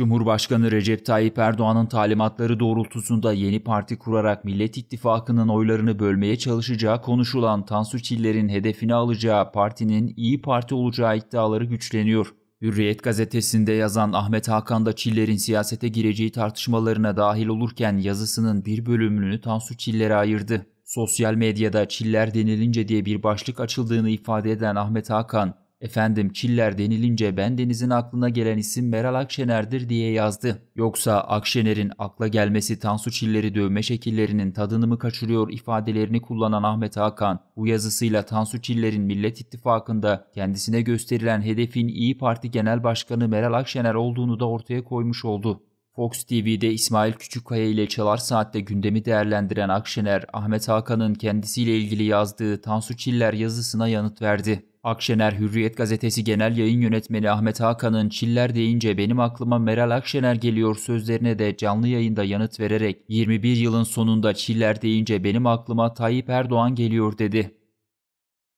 Cumhurbaşkanı Recep Tayyip Erdoğan'ın talimatları doğrultusunda yeni parti kurarak Millet İttifakı'nın oylarını bölmeye çalışacağı konuşulan Tansu Çiller'in hedefini alacağı partinin iyi Parti olacağı iddiaları güçleniyor. Hürriyet gazetesinde yazan Ahmet Hakan da Çiller'in siyasete gireceği tartışmalarına dahil olurken yazısının bir bölümünü Tansu Çiller'e ayırdı. Sosyal medyada Çiller denilince diye bir başlık açıldığını ifade eden Ahmet Hakan, Efendim Çiller denilince ben Deniz'in aklına gelen isim Meral Akşener'dir diye yazdı. Yoksa Akşener'in akla gelmesi Tansu Çiller'i dövme şekillerinin tadını mı kaçırıyor ifadelerini kullanan Ahmet Hakan, bu yazısıyla Tansu Çiller'in Millet İttifakı'nda kendisine gösterilen hedefin İyi Parti Genel Başkanı Meral Akşener olduğunu da ortaya koymuş oldu. Fox TV'de İsmail Küçükkaya ile Çalar Saat'te gündemi değerlendiren Akşener, Ahmet Hakan'ın kendisiyle ilgili yazdığı Tansu Çiller yazısına yanıt verdi. Akşener Hürriyet Gazetesi Genel Yayın Yönetmeni Ahmet Hakan'ın Çiller deyince benim aklıma Meral Akşener geliyor sözlerine de canlı yayında yanıt vererek 21 yılın sonunda Çiller deyince benim aklıma Tayyip Erdoğan geliyor dedi.